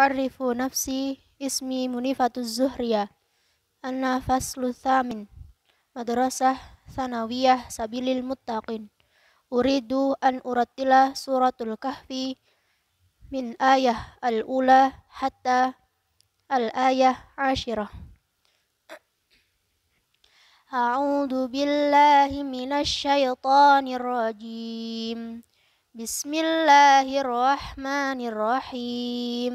u'arrifu nafsi ismi Munifatuz Zuhriya anna faslu thamin madrasah sanawiyah sabilil muttaqin uridu an uratila suratul kahfi min ayah al-ula hatta al-ayah ashirah أعوذ بالله من الشيطان الرجيم بسم الله الرحمن الرحيم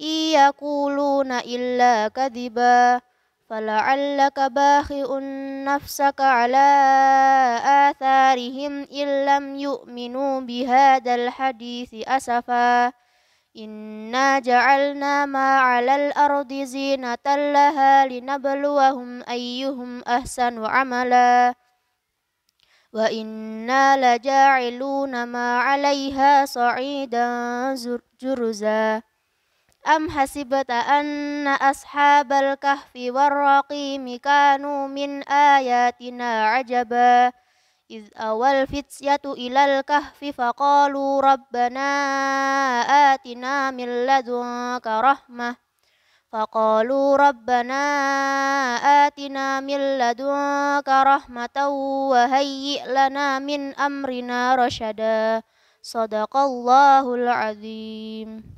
إن يقولون إلا كذبا فلعلك باخئ نفسك على آثارهم إن لم يؤمنوا بهذا الحديث أسفا إنا جعلنا ما على الأرض زينة لها لنبلوهم أيهم أحسن عملا وإنا لجاعلون ما عليها صعيدا جرزا أم حسبت أن أصحاب الكهف والرقيم كانوا من آياتنا عجبا إذ أوى الفتية إلى الكهف فقالوا ربنا آتنا من لدنك رحمة فقالوا ربنا آتنا من لدنك رحمة وهيئ لنا من أمرنا رشدا صدق الله العظيم